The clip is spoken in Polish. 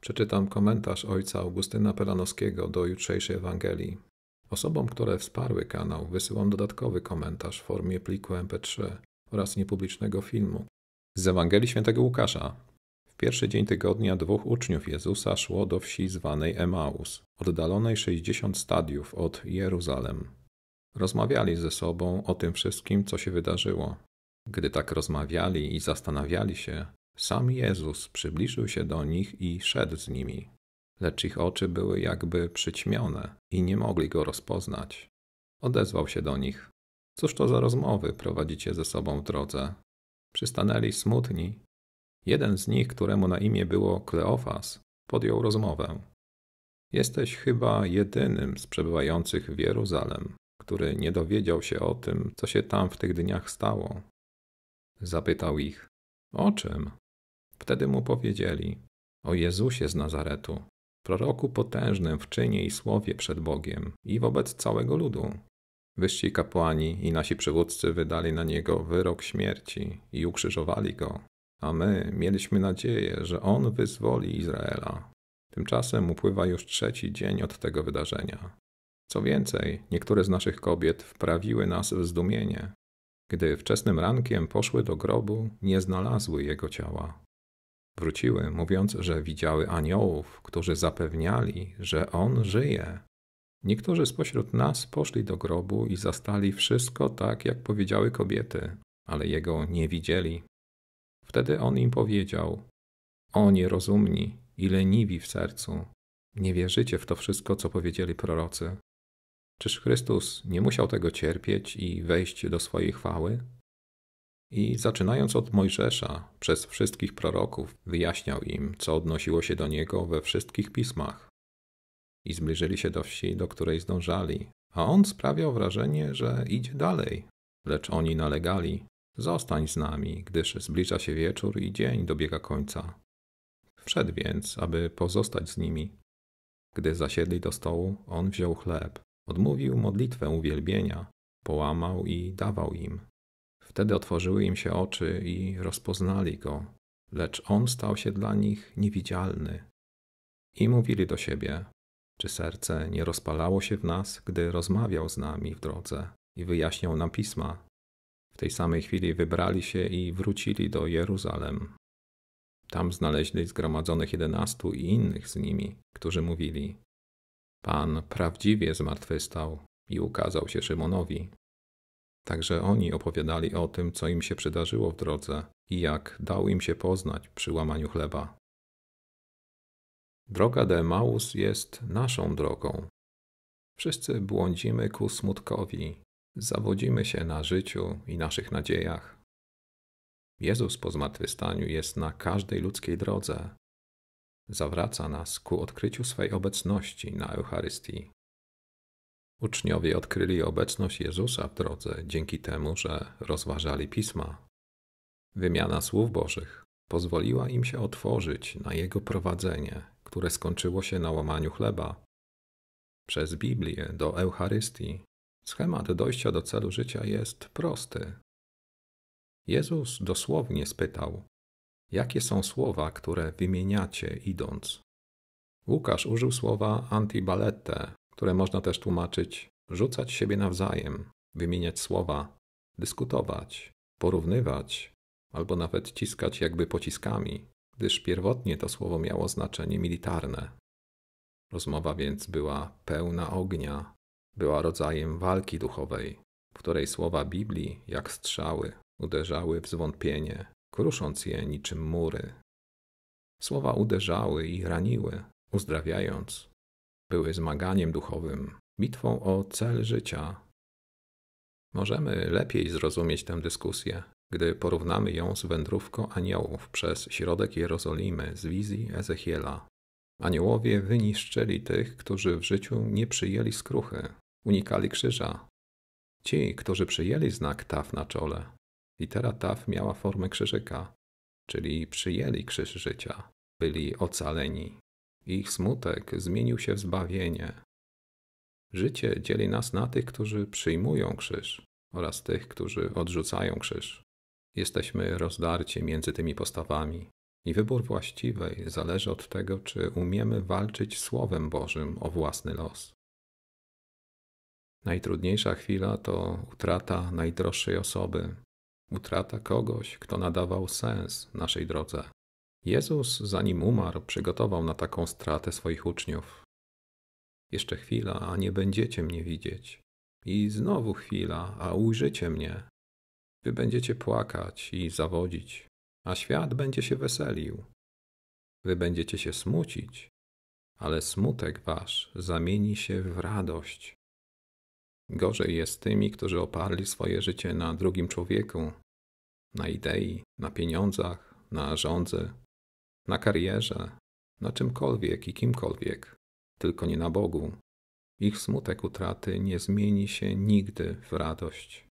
Przeczytam komentarz ojca Augustyna Pelanowskiego do jutrzejszej Ewangelii. Osobom, które wsparły kanał, wysyłam dodatkowy komentarz w formie pliku MP3 oraz niepublicznego filmu. Z Ewangelii Świętego Łukasza. W pierwszy dzień tygodnia dwóch uczniów Jezusa szło do wsi zwanej Emaus, oddalonej 60 stadiów od Jeruzalem. Rozmawiali ze sobą o tym wszystkim, co się wydarzyło. Gdy tak rozmawiali i zastanawiali się, sam Jezus przybliżył się do nich i szedł z nimi, lecz ich oczy były jakby przyćmione i nie mogli go rozpoznać. Odezwał się do nich: Cóż to za rozmowy prowadzicie ze sobą w drodze? Przystanęli smutni. Jeden z nich, któremu na imię było Kleofas, podjął rozmowę. Jesteś chyba jedynym z przebywających w Jeruzalem, który nie dowiedział się o tym, co się tam w tych dniach stało. Zapytał ich: O czym? Wtedy mu powiedzieli: O Jezusie z Nazaretu, proroku potężnym w czynie i słowie przed Bogiem i wobec całego ludu. Wyżsi kapłani i nasi przywódcy wydali na niego wyrok śmierci i ukrzyżowali go, a my mieliśmy nadzieję, że on wyzwoli Izraela. Tymczasem upływa już trzeci dzień od tego wydarzenia. Co więcej, niektóre z naszych kobiet wprawiły nas w zdumienie. Gdy wczesnym rankiem poszły do grobu, nie znalazły jego ciała. Wróciły, mówiąc, że widziały aniołów, którzy zapewniali, że on żyje. Niektórzy spośród nas poszli do grobu i zastali wszystko tak, jak powiedziały kobiety, ale jego nie widzieli. Wtedy on im powiedział: O nierozumni i leniwi w sercu, nie wierzycie w to wszystko, co powiedzieli prorocy. Czyż Chrystus nie musiał tego cierpieć i wejść do swojej chwały? I zaczynając od Mojżesza, przez wszystkich proroków wyjaśniał im, co odnosiło się do niego we wszystkich pismach. I zbliżyli się do wsi, do której zdążali, a on sprawiał wrażenie, że idzie dalej. Lecz oni nalegali: Zostań z nami, gdyż zbliża się wieczór i dzień dobiega końca. Wszedł więc, aby pozostać z nimi. Gdy zasiedli do stołu, on wziął chleb, odmówił modlitwę uwielbienia, połamał i dawał im Wtedy otworzyły im się oczy i rozpoznali go, lecz on stał się dla nich niewidzialny. I mówili do siebie: Czy serce nie rozpalało się w nas, gdy rozmawiał z nami w drodze i wyjaśniał nam pisma? W tej samej chwili wybrali się i wrócili do Jeruzalem. Tam znaleźli zgromadzonych jedenastu i innych z nimi, którzy mówili: Pan prawdziwie zmartwychwstał i ukazał się Szymonowi. Także oni opowiadali o tym, co im się przydarzyło w drodze i jak dał im się poznać przy łamaniu chleba. Droga de Maus jest naszą drogą. Wszyscy błądzimy ku smutkowi, zawodzimy się na życiu i naszych nadziejach. Jezus po zmartwychwstaniu jest na każdej ludzkiej drodze. Zawraca nas ku odkryciu swej obecności na Eucharystii. Uczniowie odkryli obecność Jezusa w drodze dzięki temu, że rozważali pisma. Wymiana słów Bożych pozwoliła im się otworzyć na Jego prowadzenie, które skończyło się na łamaniu chleba. Przez Biblię do Eucharystii schemat dojścia do celu życia jest prosty. Jezus dosłownie spytał: Jakie są słowa, które wymieniacie idąc? Łukasz użył słowa antibalette, które można też tłumaczyć rzucać siebie nawzajem, wymieniać słowa, dyskutować, porównywać albo nawet ciskać jakby pociskami, gdyż pierwotnie to słowo miało znaczenie militarne. Rozmowa więc była pełna ognia, była rodzajem walki duchowej, w której słowa Biblii, jak strzały, uderzały w zwątpienie, krusząc je niczym mury. Słowa uderzały i raniły, uzdrawiając, były zmaganiem duchowym, bitwą o cel życia. Możemy lepiej zrozumieć tę dyskusję, gdy porównamy ją z wędrówką aniołów przez środek Jerozolimy z wizji Ezechiela. Aniołowie wyniszczyli tych, którzy w życiu nie przyjęli skruchy, unikali krzyża. Ci, którzy przyjęli znak taf na czole. Litera taf miała formę krzyżyka, czyli przyjęli krzyż życia, byli ocaleni. Ich smutek zmienił się w zbawienie. Życie dzieli nas na tych, którzy przyjmują krzyż oraz tych, którzy odrzucają krzyż. Jesteśmy rozdarci między tymi postawami i wybór właściwej zależy od tego, czy umiemy walczyć Słowem Bożym o własny los. Najtrudniejsza chwila to utrata najdroższej osoby, utrata kogoś, kto nadawał sens naszej drodze. Jezus, zanim umarł, przygotował na taką stratę swoich uczniów. Jeszcze chwila, a nie będziecie mnie widzieć. I znowu chwila, a ujrzycie mnie. Wy będziecie płakać i zawodzić, a świat będzie się weselił. Wy będziecie się smucić, ale smutek wasz zamieni się w radość. Gorzej jest tymi, którzy oparli swoje życie na drugim człowieku, na idei, na pieniądzach, na żądze na karierze, na czymkolwiek i kimkolwiek, tylko nie na Bogu. Ich smutek utraty nie zmieni się nigdy w radość.